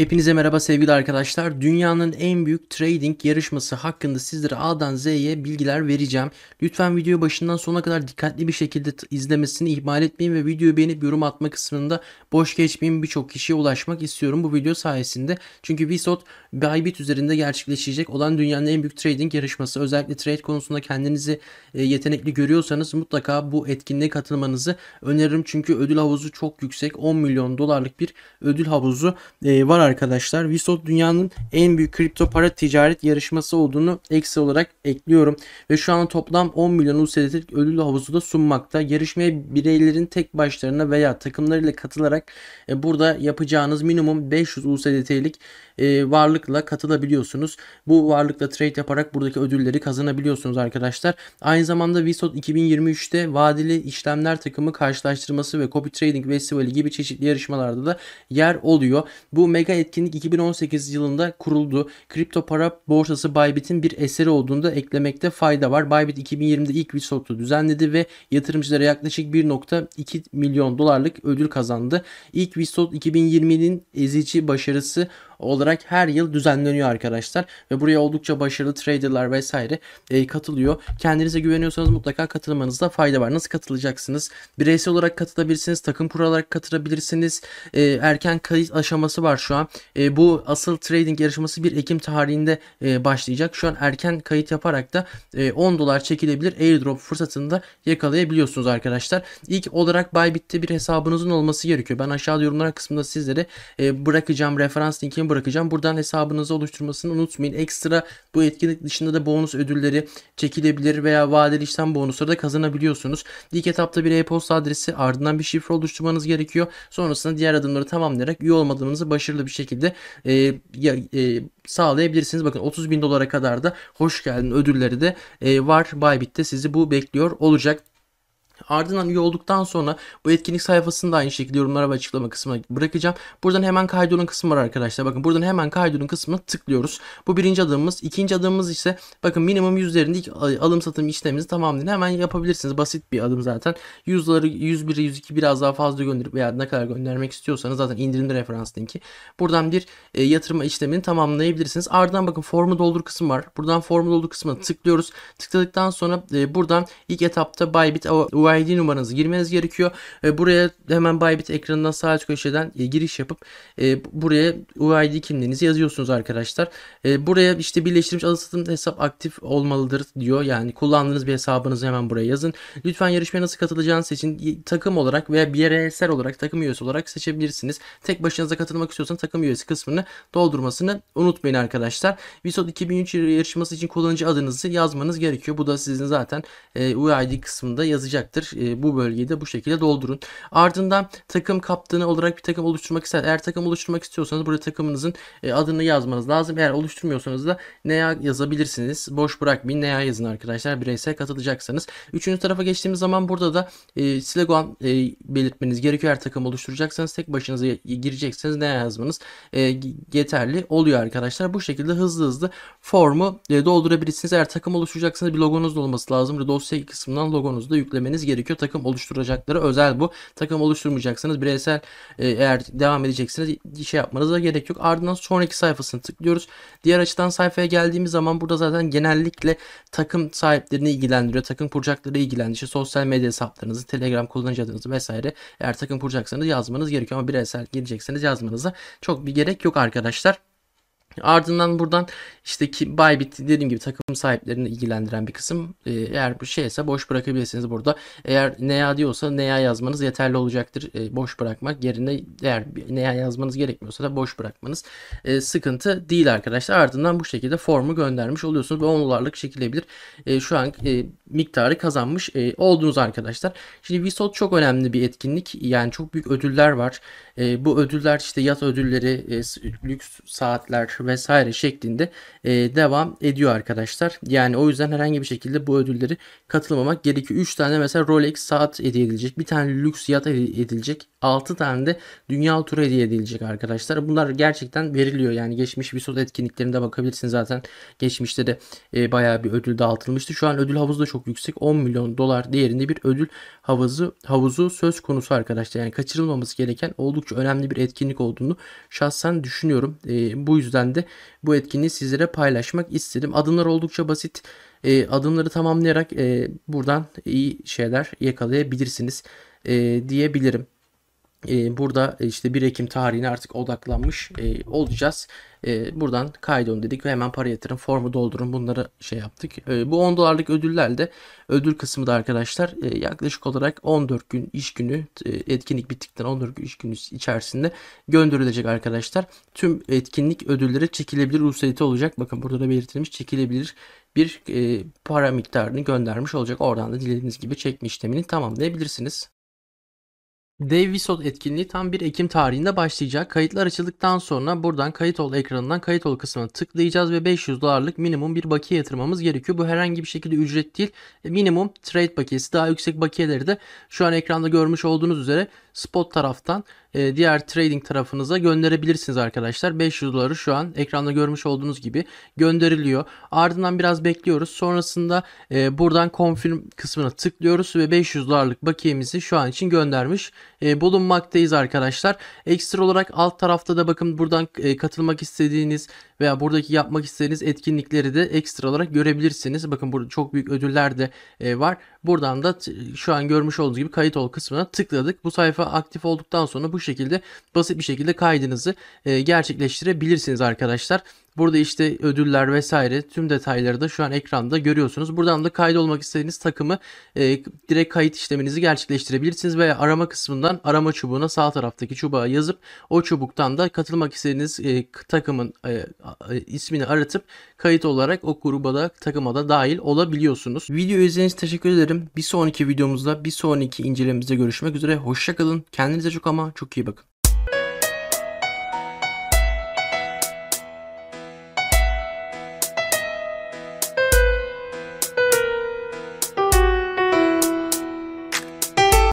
Hepinize merhaba sevgili arkadaşlar. Dünyanın en büyük trading yarışması hakkında sizlere A'dan Z'ye bilgiler vereceğim. Lütfen video başından sona kadar dikkatli bir şekilde izlemesini ihmal etmeyin ve videoyu beğenip yorum atma kısmında boş geçmeyin birçok kişiye ulaşmak istiyorum bu video sayesinde. Çünkü Visot Bybit üzerinde gerçekleşecek olan dünyanın en büyük trading yarışması. Özellikle trade konusunda kendinizi e, yetenekli görüyorsanız mutlaka bu etkinliğe katılmanızı öneririm. Çünkü ödül havuzu çok yüksek. 10 milyon dolarlık bir ödül havuzu e, var arkadaşlar Vsot dünyanın en büyük kripto para ticaret yarışması olduğunu eksi olarak ekliyorum. Ve şu an toplam 10 milyon USDT ödül havuzunda sunmakta. Yarışmaya bireylerin tek başlarına veya takımlarıyla katılarak e, burada yapacağınız minimum 500 USDT'lik e, varlıkla katılabiliyorsunuz. Bu varlıkla trade yaparak buradaki ödülleri kazanabiliyorsunuz arkadaşlar. Aynı zamanda Vsot 2023'te vadeli işlemler takımı karşılaştırması ve copy trading festivali gibi çeşitli yarışmalarda da yer oluyor. Bu mega etkinlik 2018 yılında kuruldu. Kripto para borsası Bybit'in bir eseri olduğunda eklemekte fayda var. Bybit 2020'de ilk Visot'u düzenledi ve yatırımcılara yaklaşık 1.2 milyon dolarlık ödül kazandı. İlk Visot 2020'nin ezici başarısı olarak her yıl düzenleniyor arkadaşlar. Ve buraya oldukça başarılı traderlar vesaire e, katılıyor. Kendinize güveniyorsanız mutlaka katılmanızda fayda var. Nasıl katılacaksınız? Bireysel olarak katılabilirsiniz. Takım kur olarak katılabilirsiniz. E, erken kayıt aşaması var şu an. E, bu asıl trading yarışması 1 Ekim tarihinde e, başlayacak. Şu an erken kayıt yaparak da e, 10 dolar çekilebilir airdrop fırsatını da yakalayabiliyorsunuz arkadaşlar. İlk olarak Bybit'te bir hesabınızın olması gerekiyor. Ben aşağıda yorumlar kısmında sizlere e, bırakacağım referans linkini bırakacağım. Buradan hesabınızı oluşturmasını unutmayın. Ekstra bu etkinlik dışında da bonus ödülleri çekilebilir veya vadeli işlem bonusları da kazanabiliyorsunuz. İlk etapta bir e-posta adresi ardından bir şifre oluşturmanız gerekiyor. Sonrasında diğer adımları tamamlayarak üye olmadığınızı başarılı bir şekilde e, e, sağlayabilirsiniz. Bakın 30 bin dolara kadar da hoş geldin ödülleri de e, var. Bybit'te sizi bu bekliyor olacak. Ardından üye olduktan sonra bu etkinlik sayfasını da aynı şekilde yorumlara ve açıklama kısmına bırakacağım. Buradan hemen kaydolun kısmı var arkadaşlar. Bakın buradan hemen kaydolun kısmına tıklıyoruz. Bu birinci adımımız. İkinci adımımız ise bakın minimum yüzlerinde ilk alım satım işlemimizi tamamlayın. Hemen yapabilirsiniz. Basit bir adım zaten. Yüzları 101'i 102 biraz daha fazla gönderip veya ne kadar göndermek istiyorsanız zaten indirimli referans linki. Buradan bir e, yatırma işlemini tamamlayabilirsiniz. Ardından bakın formu doldur kısmı var. Buradan formu doldur kısmına tıklıyoruz. Tıkladıktan sonra e, buradan ilk etapta Bybit URL UID numaranızı girmeniz gerekiyor. E, buraya hemen Bybit ekranından sağ üst köşeden e, giriş yapıp e, buraya UID kimliğinizi yazıyorsunuz arkadaşlar. E, buraya işte birleştirilmiş alım satım hesap aktif olmalıdır diyor. Yani kullandığınız bir hesabınızı hemen buraya yazın. Lütfen yarışmaya nasıl katılacağınız seçin. Takım olarak veya bireysel olarak takım üyesi olarak seçebilirsiniz. Tek başınıza katılmak istiyorsanız takım üyesi kısmını doldurmasını unutmayın arkadaşlar. Visod 2003 yarışması için kullanıcı adınızı yazmanız gerekiyor. Bu da sizin zaten e, UID kısmında yazacaktır olacaktır. Ee, bu bölgeyi de bu şekilde doldurun. Ardından takım kaptanı olarak bir takım oluşturmak ister. Eğer takım oluşturmak istiyorsanız burada takımınızın e, adını yazmanız lazım. Eğer oluşturmuyorsanız da neye yazabilirsiniz. Boş bırakmayın. Neye yazın arkadaşlar. Bireysel katılacaksanız. Üçüncü tarafa geçtiğimiz zaman burada da e, slogan e, belirtmeniz gerekiyor. Eğer takım oluşturacaksanız tek başınıza girecekseniz neye yazmanız e, yeterli oluyor arkadaşlar. Bu şekilde hızlı hızlı formu doldurabilirsiniz. Eğer takım oluşturacaksanız bir logonuz da olması lazım. Dosya kısmından logonuzu da yüklemeniz gerekiyor gerekiyor. Takım oluşturacakları özel bu. Takım oluşturmayacaksanız bireysel e, eğer devam edeceksiniz şey yapmanıza gerek yok. Ardından sonraki sayfasını tıklıyoruz. Diğer açıdan sayfaya geldiğimiz zaman burada zaten genellikle takım sahiplerini ilgilendiriyor. Takım kuracakları ilgilendiriyor. Şey işte sosyal medya hesaplarınızı, Telegram kullanıcı vesaire eğer takım kuracaksanız yazmanız gerekiyor ama bireysel girecekseniz yazmanıza çok bir gerek yok arkadaşlar. Ardından buradan işte ki Bybit dediğim gibi takım sahiplerini ilgilendiren bir kısım. E, eğer bu şeyse boş bırakabilirsiniz burada. Eğer neya diyorsa neya yazmanız yeterli olacaktır. Ee, boş bırakmak yerine eğer neya yazmanız gerekmiyorsa da boş bırakmanız ee, sıkıntı değil arkadaşlar. Ardından bu şekilde formu göndermiş oluyorsunuz ve 10 dolarlık şekillebilir. Ee, şu an e, miktarı kazanmış e, oldunuz arkadaşlar. Şimdi Visot çok önemli bir etkinlik. Yani çok büyük ödüller var. E, bu ödüller işte yat ödülleri, e, lüks saatler, vesaire şeklinde e, devam ediyor arkadaşlar. Yani o yüzden herhangi bir şekilde bu ödülleri katılmamak gerekiyor. 3 tane mesela Rolex saat hediye edilecek. Bir tane lüks yat hediye edilecek. 6 tane de dünya turu hediye edilecek arkadaşlar. Bunlar gerçekten veriliyor. Yani geçmiş bir sürü etkinliklerinde bakabilirsiniz zaten. Geçmişte de e, bayağı bir ödül dağıtılmıştı. Şu an ödül havuzu da çok yüksek. 10 milyon dolar değerinde bir ödül havuzu havuzu söz konusu arkadaşlar. Yani kaçırılmaması gereken oldukça önemli bir etkinlik olduğunu şahsen düşünüyorum. E, bu yüzden de bu etkinliği sizlere paylaşmak istedim. Adımlar oldukça basit. E, adımları tamamlayarak e, buradan iyi şeyler yakalayabilirsiniz e, diyebilirim. Ee, burada e, işte 1 Ekim tarihine artık odaklanmış e, olacağız. Ee, buradan kaydolun dedik ve hemen para yatırın, formu doldurun bunları şey yaptık. Ee, bu 10 dolarlık ödüller de ödül kısmı da arkadaşlar e, yaklaşık olarak 14 gün iş günü etkinlik bittikten 14 gün iş günü içerisinde gönderilecek arkadaşlar. Tüm etkinlik ödülleri çekilebilir ruhsatı olacak. Bakın burada da belirtilmiş çekilebilir bir para miktarını göndermiş olacak. Oradan da dilediğiniz gibi çekme işlemini tamamlayabilirsiniz. Dev Visot etkinliği tam 1 Ekim tarihinde başlayacak. Kayıtlar açıldıktan sonra buradan kayıt ol ekranından kayıt ol kısmına tıklayacağız ve 500 dolarlık minimum bir bakiye yatırmamız gerekiyor. Bu herhangi bir şekilde ücret değil. E, minimum trade bakiyesi. Daha yüksek bakiyeleri de şu an ekranda görmüş olduğunuz üzere spot taraftan e, diğer trading tarafınıza gönderebilirsiniz arkadaşlar. 500 doları şu an ekranda görmüş olduğunuz gibi gönderiliyor. Ardından biraz bekliyoruz. Sonrasında e, buradan confirm kısmına tıklıyoruz ve 500 dolarlık bakiyemizi şu an için göndermiş e, bulunmaktayız arkadaşlar. Ekstra olarak alt tarafta da bakın buradan e, katılmak istediğiniz veya buradaki yapmak istediğiniz etkinlikleri de ekstra olarak görebilirsiniz. Bakın burada çok büyük ödüller de e, var. Buradan da şu an görmüş olduğunuz gibi kayıt ol kısmına tıkladık. Bu sayfa aktif olduktan sonra bu şekilde basit bir şekilde kaydınızı gerçekleştirebilirsiniz arkadaşlar. Burada işte ödüller vesaire tüm detayları da şu an ekranda görüyorsunuz. Buradan da kaydolmak istediğiniz takımı e, direkt kayıt işleminizi gerçekleştirebilirsiniz veya arama kısmından arama çubuğuna sağ taraftaki çubuğa yazıp o çubuktan da katılmak istediğiniz e, takımın e, e, ismini aratıp kayıt olarak o gruba da takıma da dahil olabiliyorsunuz. Video izlediğiniz için teşekkür ederim. Bir sonraki videomuzda bir sonraki incelememizde görüşmek üzere. Hoşçakalın. Kendinize çok ama çok iyi bakın.